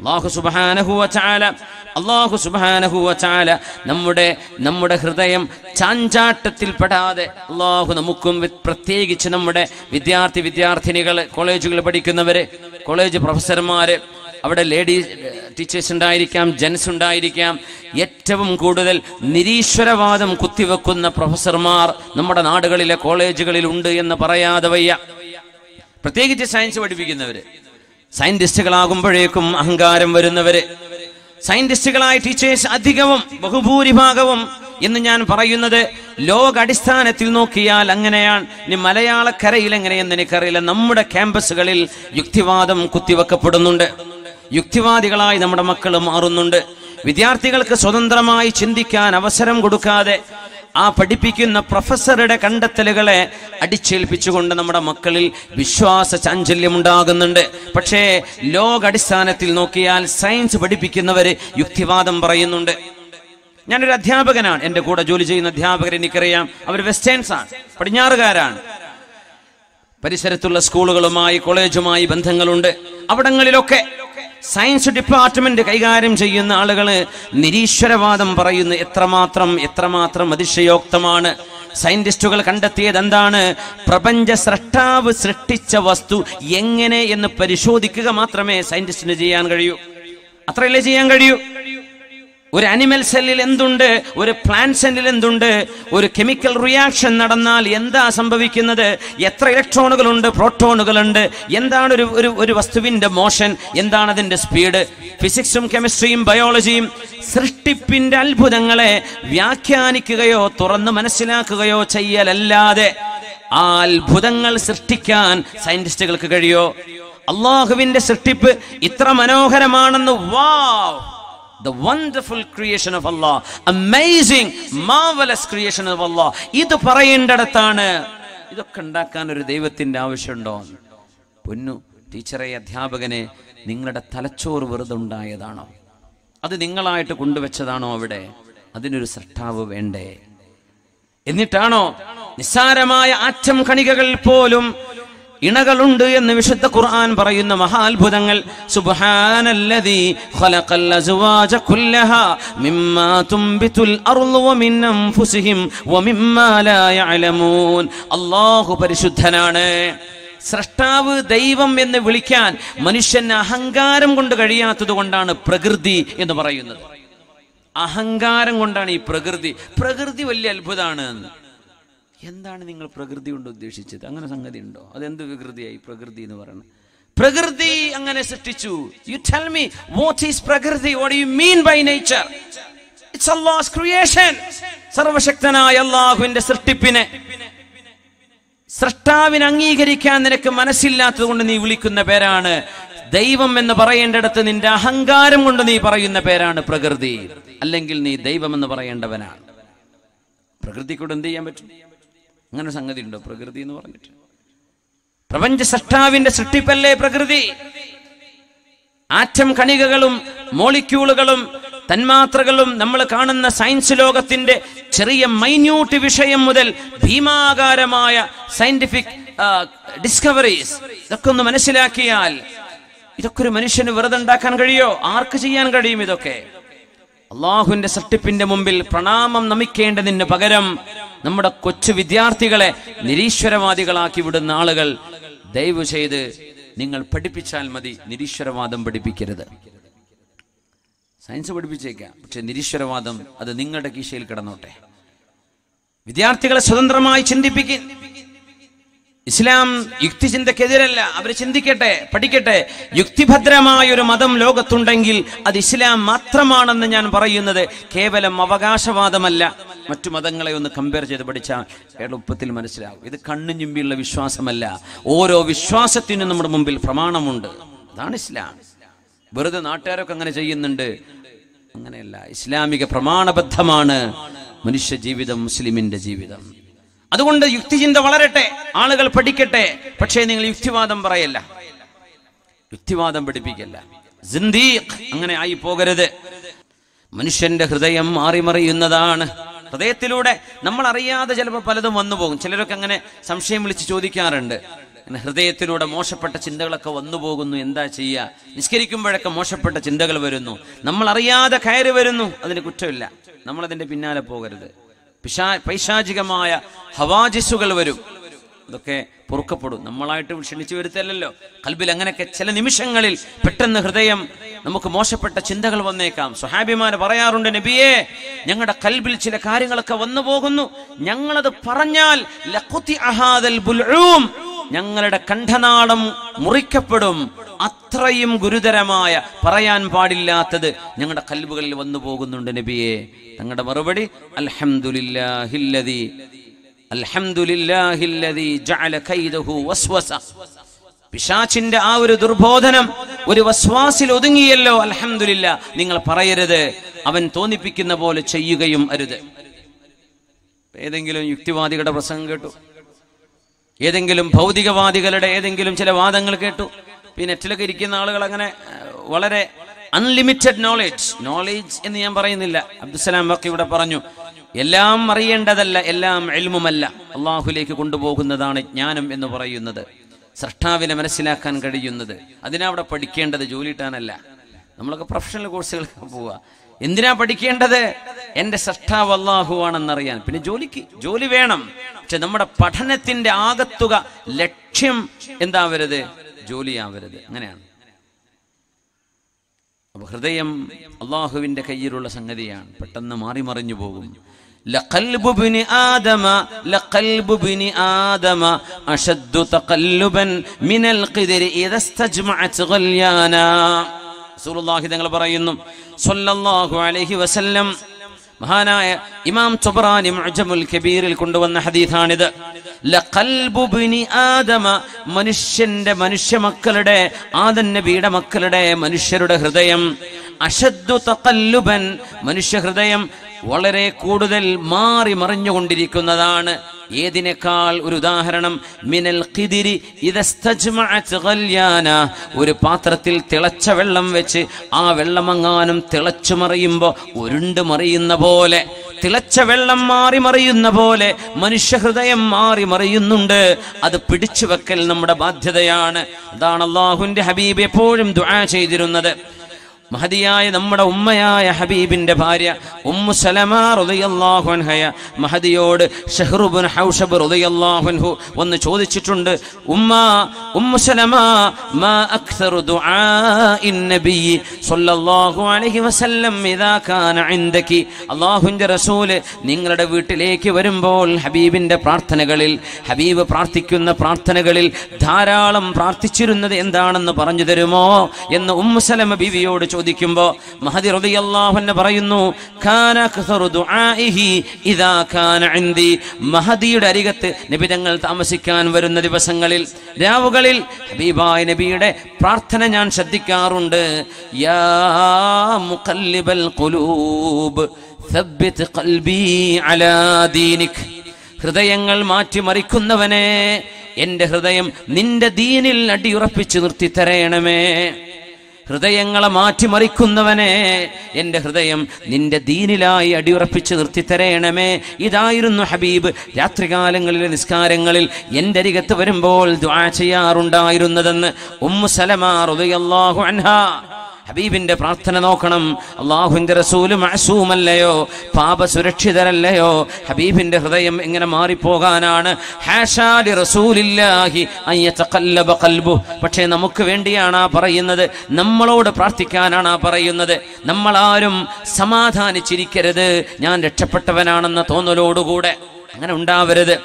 അള്ളാഹു സുബാനഹുവാല അള്ളാഹു സുബാനഹുവാല നമ്മുടെ നമ്മുടെ ഹൃദയം ചാഞ്ചാട്ടത്തിൽപ്പെടാതെ അള്ളാഹു നമുക്കും പ്രത്യേകിച്ച് നമ്മുടെ വിദ്യാർത്ഥി വിദ്യാർത്ഥിനികൾ കോളേജുകളിൽ പഠിക്കുന്നവരെ കോളേജ് പ്രൊഫസർമാര് അവിടെ ലേഡി ടീച്ചേഴ്സ് ഉണ്ടായിരിക്കാം ജെൻസ് ഉണ്ടായിരിക്കാം ഏറ്റവും കൂടുതൽ നിരീശ്വരവാദം കുത്തിവെക്കുന്ന പ്രൊഫസർമാർ നമ്മുടെ നാടുകളിലെ കോളേജുകളിൽ ഉണ്ട് എന്ന് പറയാതെ വയ്യ പ്രത്യേകിച്ച് സയൻസ് പഠിപ്പിക്കുന്നവര് സയന്റിസ്റ്റുകളാകുമ്പോഴേക്കും അഹങ്കാരം വരുന്നവര് സയന്റിസ്റ്റുകളായ ടീച്ചേഴ്സ് അധികവും ബഹുഭൂരിഭാഗവും എന്ന് ഞാൻ പറയുന്നത് ലോകടിസ്ഥാനത്തിൽ നോക്കിയാൽ അങ്ങനെയാണ് ഇനി മലയാളക്കരയിൽ എങ്ങനെയെന്ന് എനിക്കറിയില്ല നമ്മുടെ ക്യാമ്പസുകളിൽ യുക്തിവാദം കുത്തിവെക്കപ്പെടുന്നുണ്ട് യുക്തിവാദികളായി നമ്മുടെ മക്കൾ മാറുന്നുണ്ട് വിദ്യാർത്ഥികൾക്ക് സ്വതന്ത്രമായി ചിന്തിക്കാൻ അവസരം കൊടുക്കാതെ ആ പഠിപ്പിക്കുന്ന പ്രൊഫസറുടെ കണ്ടെത്തലുകളെ അടിച്ചേൽപ്പിച്ചുകൊണ്ട് നമ്മുടെ മക്കളിൽ വിശ്വാസ ചാഞ്ചല്യം ഉണ്ടാകുന്നുണ്ട് പക്ഷേ ലോകാടിസ്ഥാനത്തിൽ നോക്കിയാൽ സയൻസ് പഠിപ്പിക്കുന്നവര് യുക്തിവാദം പറയുന്നുണ്ട് ഞാനൊരു അധ്യാപകനാണ് എൻ്റെ കൂടെ ജോലി ചെയ്യുന്ന അധ്യാപകർ എനിക്കറിയാം അവർ വെസ്റ്റേൺസ് ആണ് പടിഞ്ഞാറുകാരാണ് പരിസരത്തുള്ള സ്കൂളുകളുമായി കോളേജുമായി ബന്ധങ്ങളുണ്ട് അവിടങ്ങളിലൊക്കെ സയൻസ് ഡിപ്പാർട്ട്മെന്റ് കൈകാര്യം ചെയ്യുന്ന ആളുകൾ നിരീശ്വരവാദം പറയുന്നു എത്രമാത്രം എത്രമാത്രം അതിശയോക്തമാണ് സയന്റിസ്റ്റുകൾ കണ്ടെത്തിയത് എന്താണ് പ്രപഞ്ച സൃഷ്ടാവ് സൃഷ്ടിച്ച വസ്തു എങ്ങനെ എന്ന് പരിശോധിക്കുക മാത്രമേ സയന്റിസ്റ്റിന് ചെയ്യാൻ കഴിയൂ അത്രയല്ലേ ചെയ്യാൻ കഴിയൂ ഒരു അനിമൽ സെല്ലിൽ എന്തുണ്ട് ഒരു പ്ലാന്റ് സെല്ലിൽ എന്തുണ്ട് ഒരു കെമിക്കൽ റിയാക്ഷൻ നടന്നാൽ എന്താ സംഭവിക്കുന്നത് എത്ര ഇലക്ട്രോണുകളുണ്ട് പ്രോട്ടോണുകളുണ്ട് എന്താണ് ഒരു ഒരു ഒരു വസ്തുവിൻ്റെ മോഷൻ എന്താണ് അതിൻ്റെ സ്പീഡ് ഫിസിക്സും കെമിസ്ട്രിയും ബയോളജിയും സൃഷ്ടിപ്പിൻ്റെ അത്ഭുതങ്ങളെ വ്യാഖ്യാനിക്കുകയോ തുറന്ന് മനസ്സിലാക്കുകയോ ചെയ്യലല്ലാതെ ആ അത്ഭുതങ്ങൾ സൃഷ്ടിക്കാൻ സയന്റിസ്റ്റുകൾക്ക് കഴിയോ അള്ളാഹുവിന്റെ സൃഷ്ടിപ്പ് ഇത്ര മനോഹരമാണെന്ന് wow the wonderful creation of Allah amazing marvellous creation of Allah ഇത് പറയേണ്ടടത്താണ് ഇതൊക്കെ ഉണ്ടാക്കാൻ ഒരു ദൈവത്തിന്റെ ആവശ്യമുണ്ടോ പൊന്നു ടീച്ചറെ അധ്യാപകനെ നിങ്ങളുടെ തലച്ചോറ് വെറുതെ ഉണ്ടായതാണോ അത് നിങ്ങളായിട്ട് കൊണ്ടുവച്ചതാണോ അവിടെ അതിനൊരു സൃഷ്ടാവ് വേണ്ടേ എന്നിട്ടാണോ നിസ്സാരമായ ആറ്റം കണികകൾ പോലും ഇണകളുണ്ട് എന്ന് വിശുദ്ധ ഖുർആൻ പറയുന്ന മഹാത്ഭുതങ്ങൾ സുബ്ഹാനല്ലദീ ഖലഖൽ അസ്വാജ വമിമ്മാ അല്ലാഹു പരിശുദ്ധനാണ് സ്രഷ്ടാവ് ദൈവം എന്ന് വിളിക്കാൻ മനുഷ്യന് അഹങ്കാരം കൊണ്ട് കഴിയാത്തത് കൊണ്ടാണ് പ്രകൃതി എന്ന് പറയുന്നത് അഹങ്കാരം കൊണ്ടാണ് ഈ പ്രകൃതി പ്രകൃതി വലിയ അത്ഭുതമാണ് എന്താണ് നിങ്ങൾ പ്രകൃതി കൊണ്ട് ഉദ്ദേശിച്ചത് അങ്ങനെ സംഗതി ഉണ്ടോ അതെന്ത് വികൃതിയായി പ്രകൃതി എന്ന് പറയുന്നത് പ്രകൃതി അങ്ങനെ സൃഷ്ടിച്ചു you tell me what is പ്രകൃതി what you mean by nature it's Allah's creation സർവശക്തനായ അല്ലാഹുവിന്റെ സൃഷ്ടിപ്പിനെ സൃഷ്ടാവിനെ അംഗീകരിക്കാൻ നിനക്ക് മനസ്സില്ലാത്തത് കൊണ്ട് നീ വിളിക്കുന്ന പേരാണ് ദൈവം എന്ന് പറയേണ്ടിടത്ത് നിന്റെ അഹങ്കാരം കൊണ്ട് നീ പറയുന്ന പേരാണ് പ്രകൃതി അല്ലെങ്കിൽ നീ ദൈവം എന്ന് പറയേണ്ടവനാണ് പ്രകൃതിക്കൂടെ എന്ത് ചെയ്യാൻ പറ്റും അങ്ങനെ സംഗതി ഉണ്ടോ പ്രകൃതി എന്ന് പറഞ്ഞിട്ട് പ്രപഞ്ച സൃഷ്ടാവിന്റെ സൃഷ്ടിപ്പല്ലേ പ്രകൃതി ആറ്റം കണികകളും മോളിക്യൂളുകളും തന്മാത്രകളും നമ്മൾ കാണുന്ന സയൻസ് ലോകത്തിന്റെ ചെറിയ മൈന്യൂട്ട് വിഷയം മുതൽ ഭീമാകാരമായ സയന്റിഫിക് ഡിസ്കവറീസ് ഇതൊക്കെ ഒന്ന് മനസ്സിലാക്കിയാൽ ഇതൊക്കെ ഒരു മനുഷ്യന് വെറുതെ ഉണ്ടാക്കാൻ കഴിയോ ആർക്ക് ചെയ്യാൻ കഴിയും ഇതൊക്കെ അള്ളാഹുവിന്റെ സൃഷ്ടിപ്പിന്റെ മുമ്പിൽ പ്രണാമം നമിക്കേണ്ടതിന് പകരം നമ്മുടെ കൊച്ചു വിദ്യാർത്ഥികളെ നിരീശ്വരവാദികളാക്കി വിടുന്ന ആളുകൾ ദയവ് ചെയ്ത് നിങ്ങൾ പഠിപ്പിച്ചാൽ മതി നിരീശ്വരവാദം പഠിപ്പിക്കരുത് സയൻസ് പഠിപ്പിച്ചേക്കാം പക്ഷെ നിരീശ്വരവാദം അത് നിങ്ങളുടെ കീശയിൽ കിടന്നോട്ടെ വിദ്യാർത്ഥികളെ സ്വതന്ത്രമായി ചിന്തിപ്പിക്കും ഇസ്ലാം യുക്തിചിന്തക്കെതിരല്ല അവരെ ചിന്തിക്കട്ടെ പഠിക്കട്ടെ യുക്തിഭദ്രമായ ഒരു മതം ലോകത്തുണ്ടെങ്കിൽ അത് ഇസ്ലാം മാത്രമാണെന്ന് ഞാൻ പറയുന്നത് കേവലം അവകാശവാദമല്ല മറ്റു മതങ്ങളെ ഒന്ന് കമ്പയർ ചെയ്ത് പഠിച്ചാൽ എളുപ്പത്തിൽ മനസ്സിലാകും ഇത് കണ്ണു ചുമ്പിയുള്ള വിശ്വാസമല്ല ഓരോ വിശ്വാസത്തിനും നമ്മുടെ മുമ്പിൽ പ്രമാണമുണ്ട് അതാണ് ഇസ്ലാം വെറുതെ നാട്ടുകാരൊക്കെ അങ്ങനെ ചെയ്യുന്നുണ്ട് അങ്ങനെയല്ല ഇസ്ലാമിക പ്രമാണബദ്ധമാണ് മനുഷ്യ ജീവിതം മുസ്ലിമിന്റെ ജീവിതം അതുകൊണ്ട് യുക്തിചിന്ത വളരട്ടെ ആളുകൾ പഠിക്കട്ടെ പക്ഷേ നിങ്ങൾ യുക്തിവാദം പറയല്ല യുക്തിവാദം പഠിപ്പിക്കല്ല അങ്ങനെ ആയി പോകരുത് മനുഷ്യന്റെ ഹൃദയം മാറിമറിയുന്നതാണ് ഹൃദയത്തിലൂടെ നമ്മൾ അറിയാതെ ചിലപ്പോൾ പലതും വന്നു പോകും ചിലരൊക്കെ അങ്ങനെ സംശയം വിളിച്ച് ചോദിക്കാറുണ്ട് ഹൃദയത്തിലൂടെ മോശപ്പെട്ട ചിന്തകളൊക്കെ വന്നു പോകുന്നു എന്താ ചെയ്യുക നിസ്കരിക്കുമ്പോഴൊക്കെ മോശപ്പെട്ട ചിന്തകൾ വരുന്നു നമ്മൾ അറിയാതെ കയറി വരുന്നു അതിന് കുറ്റമില്ല നമ്മൾ അതിന്റെ പിന്നാലെ പോകരുത് പിശാ പൈശാചികമായ ഹവാജിസുകൾ വരും അതൊക്കെ പൊറുക്കപ്പെടും നമ്മളായിട്ട് ക്ഷണിച്ചു വരുത്തല്ലോ കൽബിൽ അങ്ങനെയൊക്കെ ചില നിമിഷങ്ങളിൽ പെട്ടെന്ന് ഹൃദയം നമുക്ക് മോശപ്പെട്ട ചിന്തകൾ വന്നേക്കാം സുഹാബിമാർ പറയാറുണ്ട് നബിയെ ഞങ്ങളുടെ കൽബിൽ ചില കാര്യങ്ങളൊക്കെ വന്നു പോകുന്നു ഞങ്ങളത് പറഞ്ഞാൽ ഞങ്ങളുടെ കണ്ഠനാടം മുറിക്കപ്പെടും അത്രയും ഗുരുതരമായ പറയാൻ പാടില്ലാത്തത് ഞങ്ങളുടെ കൽബുകളിൽ വന്നു പോകുന്നുണ്ട് നബിയെ തങ്ങളുടെ മറുപടി അൽഹംദുലില്ലാഹില്ലതി അൽഹംദുലില്ലാഹില്ലതി ജഅല കൈദഹു വസ്വസ പിശാച്ചിന്റെ ആ ഒരു ദുർബോധനം ഒരു വസ്വാസിൽ ഒതുങ്ങിയല്ലോ അലഹമില്ല നിങ്ങൾ പറയരുത് അവൻ തോന്നിപ്പിക്കുന്ന പോലെ ചെയ്യുകയും അരുത് ഏതെങ്കിലും യുക്തിവാദികളുടെ പ്രസംഗം കേട്ടു ഏതെങ്കിലും ഭൗതികവാദികളുടെ ഏതെങ്കിലും ചില വാദങ്ങൾ കേട്ടു പിന്നെ നെറ്റിലൊക്കെ ഇരിക്കുന്ന ആളുകൾ അങ്ങനെ വളരെ അൺലിമിറ്റഡ് നോളേജ് നോളേജ് എന്ന് ഞാൻ പറയുന്നില്ല അബ്ദുസലാം വക്കി ഇവിടെ പറഞ്ഞു എല്ലാം അറിയേണ്ടതല്ല എല്ലാം എൽമുമല്ല അള്ളാഹുലേക്ക് കൊണ്ടുപോകുന്നതാണ് ജ്ഞാനം എന്ന് പറയുന്നത് സൃഷ്ടാവിനെ മനസ്സിലാക്കാൻ കഴിയുന്നത് അതിനവിടെ പഠിക്കേണ്ടത് ജോലി കിട്ടാനല്ല നമ്മളൊക്കെ പ്രൊഫഷണൽ കോഴ്സുകൾക്ക് പോവുക എന്തിനാ പഠിക്കേണ്ടത് എൻ്റെ സൃഷ്ടാവ് അള്ളാഹു ആണെന്നറിയാൻ പിന്നെ ജോലിക്ക് ജോലി വേണം പക്ഷെ നമ്മുടെ പഠനത്തിന്റെ ആകത്തുക ലക്ഷ്യം എന്താവരുത് ജോലിയാവരുത് അങ്ങനെയാണ് അപ്പൊ ഹൃദയം അള്ളാഹുവിന്റെ കയ്യിലുള്ള സംഗതിയാണ് പെട്ടെന്ന് മാറി മറിഞ്ഞു പോകും ലഖൽബുബിനി ആദമ ലഖൽബുബിനി ആദമ അഷദ്ദു തഖല്ലുബൻ മിനൽ ഖിദരി ഇദസ്തജ്മഅത് ഗല്യാന റസൂലുള്ളാഹി തങ്ങൾ പറയുന്നു സല്ലല്ലാഹു അലൈഹി വസല്ലം മഹാനായ ഇമാം തുബറാനി മുഅ്ജമുൽ കബീറിൽ കൊണ്ടുവന്ന ഹദീഥാണിത് ആദമ മനുഷ്യന്റെ മനുഷ്യമക്കളുടെ ആദൻ നബിയുടെ മക്കളുടെ മനുഷ്യരുടെ ഹൃദയം അഷദ്ദു തക്കല്ലുബൻ ഹൃദയം വളരെ കൂടുതൽ മാറി മറിഞ്ഞുകൊണ്ടിരിക്കുന്നതാണ് ഏതിനേക്കാൾ ഒരു ഉദാഹരണം മിനൽ കിതിരി ഒരു പാത്രത്തിൽ തിളച്ച വെള്ളം വെച്ച് ആ വെള്ളമങ്ങാനും തിളച്ചു മറിയുമ്പോൾ ഉരുണ്ട് മറിയുന്ന പോലെ തിളച്ച വെള്ളം മാറി മറിയുന്ന പോലെ ഹൃദയം മാറി മറിയുന്നുണ്ട് അത് പിടിച്ചു വെക്കൽ നമ്മുടെ ബാധ്യതയാണ് അതാണ് അള്ളാഹുന്റെ ഹബീബ് എപ്പോഴും ദുആ ചെയ്തിരുന്നത് മഹതിയായ നമ്മുടെ ഉമ്മയായ ഹബീബിന്റെ ഭാര്യ ഉമ്മു സലമാ റുദയല്ലാഹുൻഹയ മഹദിയോട് ഷെഹ്റുബുൻ ഹൗഷബ് റുദയല്ലാഹുൻഹു ഒന്ന് ചോദിച്ചിട്ടുണ്ട് ഉമ്മ ഉമ്മു സലമാ മാ അക്സറു ദുആഇൻ നബി സല്ലല്ലാഹു അലൈഹി വസല്ലം ഇദാ കാന ഇൻദകി അല്ലാഹുവിന്റെ റസൂൽ നിങ്ങളുടെ വീട്ടിലേക്ക് വരുമ്പോൾ ഹബീബിന്റെ പ്രാർത്ഥനകളിൽ ഹബീബ് പ്രാർത്ഥിക്കുന്ന പ്രാർത്ഥനകളിൽ ധാരാളം പ്രാർത്ഥിച്ചിരുന്നത് എന്താണെന്ന് പറഞ്ഞു തരുമോ എന്ന് ഉമ്മു സലമ ബിവിയോട് ചോദിച്ചു പരിശോധിക്കുമ്പോൾ മഹദി റബി അള്ളാഹുന്നെ പറയുന്നു മഹദിയുടെ അരികത്ത് നബി താമസിക്കാൻ വരുന്ന ദിവസങ്ങളിൽ രാവുകളിൽ ഹബീബായ നബിയുടെ പ്രാർത്ഥന ഞാൻ ശ്രദ്ധിക്കാറുണ്ട് യാ മുഖല്ലിബൽ ഹൃദയങ്ങൾ മാറ്റിമറിക്കുന്നവനെ എൻ്റെ ഹൃദയം നിന്റെ ദീനിൽ അടിയുറപ്പിച്ചു തരയണമേ ഹൃദയങ്ങളെ മാറ്റിമറിക്കുന്നവനെ എൻ്റെ ഹൃദയം നിന്റെ ദീനിലായി അടിയുറപ്പിച്ച് നിർത്തിത്തരയണമേ ഇതായിരുന്നു ഹബീബ് രാത്രികാലങ്ങളിലെ നിസ്കാരങ്ങളിൽ എൻ്റെ അരികത്ത് വരുമ്പോൾ ദ്വാ ചെയ്യാറുണ്ടായിരുന്നതെന്ന് ഉമ്മു സലമാ റുദയല്ലാഹു അൻഹ ഹബീബിന്റെ പ്രാർത്ഥന നോക്കണം അള്ളാഹുവിന്റെ റസൂല് മാസൂമല്ലയോ പാപ സുരക്ഷിതരല്ലയോ ഹബീബിന്റെ ഹൃദയം എങ്ങനെ മാറിപ്പോകാനാണ് പക്ഷേ നമുക്ക് വേണ്ടിയാണാ പറയുന്നത് നമ്മളോട് പ്രാർത്ഥിക്കാനാണാ പറയുന്നത് നമ്മളാരും സമാധാനിച്ചിരിക്കരുത് ഞാൻ രക്ഷപ്പെട്ടവനാണെന്ന തോന്നലോടുകൂടെ അങ്ങനെ ഉണ്ടാവരുത്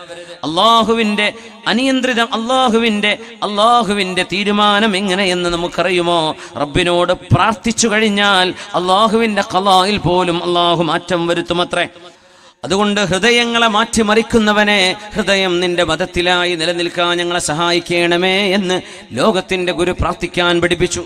അള്ളാഹുവിന്റെ അനിയന്ത്രിതം അള്ളാഹുവിന്റെ അള്ളാഹുവിന്റെ തീരുമാനം എങ്ങനെയെന്ന് നമുക്കറിയുമോ റബ്ബിനോട് പ്രാർത്ഥിച്ചു കഴിഞ്ഞാൽ അള്ളാഹുവിന്റെ കലായിൽ പോലും അള്ളാഹു മാറ്റം വരുത്തുമത്രേ അതുകൊണ്ട് ഹൃദയങ്ങളെ മാറ്റിമറിക്കുന്നവനെ ഹൃദയം നിന്റെ മതത്തിലായി നിലനിൽക്കാൻ ഞങ്ങളെ സഹായിക്കണമേ എന്ന് ലോകത്തിന്റെ ഗുരു പ്രാർത്ഥിക്കാൻ പഠിപ്പിച്ചു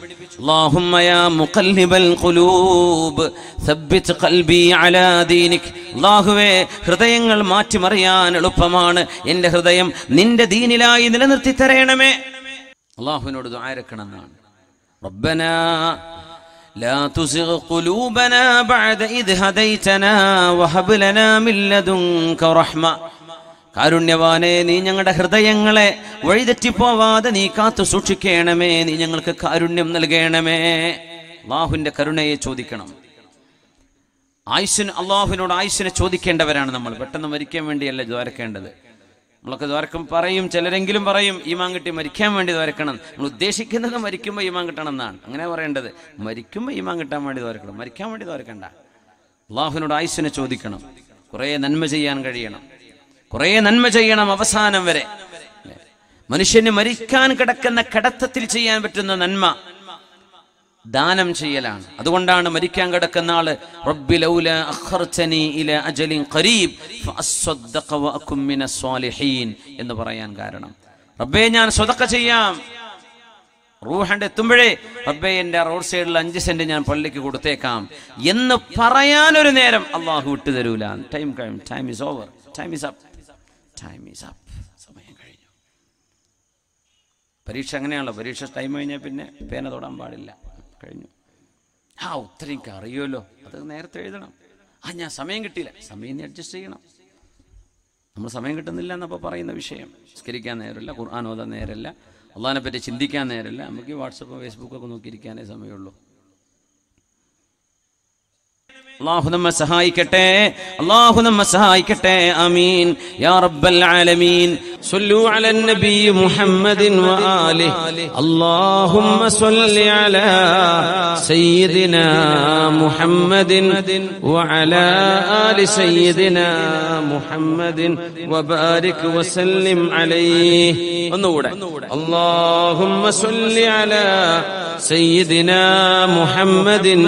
അള്ളാഹുവേ ഹൃദയങ്ങൾ മാറ്റിമറിയാൻ എളുപ്പമാണ് എൻ്റെ ഹൃദയം നിന്റെ ദീനിലായി നിലനിർത്തി തരയണമേ അള്ളാഹുവിനോട് ആരക്കണമെന്നാണ് ربنا لا تزغ قلوبنا بعد إذ هديتنا وهب لنا من لدنك رحمة കാരുണ്യവാനെ നീ ഞങ്ങളുടെ ഹൃദയങ്ങളെ വഴിതെറ്റിപ്പോവാതെ നീ കാത്തു സൂക്ഷിക്കണമേ നീ ഞങ്ങൾക്ക് കാരുണ്യം നൽകണമേ അള്ളാഹുവിൻ്റെ കരുണയെ ചോദിക്കണം ആയുസിന് അള്ളാഹുവിനോട് ആയുസിനെ ചോദിക്കേണ്ടവരാണ് നമ്മൾ പെട്ടെന്ന് മരിക്കാൻ വേണ്ടിയല്ല ദ്വാരക്കേണ്ടത് നമ്മളൊക്കെ ദ്വാരക്കം പറയും ചിലരെങ്കിലും പറയും ഈമാൻ കിട്ടി മരിക്കാൻ വേണ്ടി ദ്വാരക്കണം നമ്മൾ ഉദ്ദേശിക്കുന്നത് മരിക്കുമ്പോൾ ഈമാൻ മാങ്കിട്ടണം എന്നാണ് അങ്ങനെ പറയേണ്ടത് മരിക്കുമ്പോൾ ഈമാൻ മാങ്കിട്ടാൻ വേണ്ടി ദ്വാരക്കണം മരിക്കാൻ വേണ്ടി ദ്വാരക്കണ്ട അള്ളാഹുവിനോട് ആയുസ്സിനെ ചോദിക്കണം കുറേ നന്മ ചെയ്യാൻ കഴിയണം കുറേ നന്മ ചെയ്യണം അവസാനം വരെ മനുഷ്യന് മരിക്കാൻ കിടക്കുന്ന കടത്തത്തിൽ ചെയ്യാൻ പറ്റുന്ന നന്മ ദാനം ചെയ്യലാണ് അതുകൊണ്ടാണ് മരിക്കാൻ കിടക്കുന്ന ആള് എന്ന് പറയാൻ കാരണം റബ്ബേ ഞാൻ സ്വതക്ക ചെയ്യാം റൂഹണ്ട് എത്തുമ്പോഴേ റബ്ബെ എൻ്റെ റോഡ് സൈഡിൽ അഞ്ച് സെന്റ് ഞാൻ പള്ളിക്ക് കൊടുത്തേക്കാം എന്ന് പറയാൻ ഒരു നേരം അള്ളാഹു വിട്ടു തരൂല ടൈം കഴിഞ്ഞു time is over time is up time is up സമയം കഴിഞ്ഞു പരീക്ഷ അങ്ങനെയാണല്ലോ പരീക്ഷ ടൈം കഴിഞ്ഞാൽ പിന്നെ പേന തൊടാൻ പാടില്ല കഴിഞ്ഞു ആ ഉത്തരം എനിക്ക് അറിയുമല്ലോ അത് നേരത്തെ എഴുതണം ആ ഞാൻ സമയം കിട്ടിയില്ല സമയം നീ അഡ്ജസ്റ്റ് ചെയ്യണം നമ്മൾ സമയം കിട്ടുന്നില്ല എന്നപ്പോൾ പറയുന്ന വിഷയം സംസ്കരിക്കാൻ നേരമില്ല ഖുർആാനോദ നേരമില്ല അള്ളഹാനെ പറ്റി ചിന്തിക്കാൻ നേരമില്ല നമുക്ക് വാട്സപ്പ് ഫേസ്ബുക്കൊക്കെ നോക്കിയിരിക്കാനേ സമയമുള്ളൂ അള്ളാഹു നമ്മെ സഹായിക്കട്ടെ അള്ളാഹു നമ്മെ സഹായിക്കട്ടെ അമീൻ യാ റബ്ബൽ ആലമീൻ സല്ലു അലൻ നബി മുഹമ്മദിൻ വആലി അല്ലാഹുമ്മ സല്ലി അലാ സയ്യിദിന മുഹമ്മദിൻ വഅലാ ആലി സയ്യിദിന മുഹമ്മദിൻ വബാരിക് വസല്ലിം അലൈഹി ഒന്നുകൂടെ അല്ലാഹുമ്മ സല്ലി അലാ സയ്യിദിന മുഹമ്മദിൻ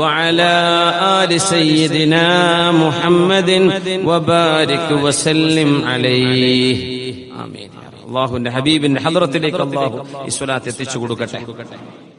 വഅലാ آل سيدنا محمد وبارك وسلم عليه آمين അള്ളാഹുവിന്റെ ഹബീബിന്റെ ഹദ്രത്തിലേക്ക് അള്ളാഹു ഈ സ്വലാത്ത് എത്തിച്ചു കൊടുക്കട്ടെ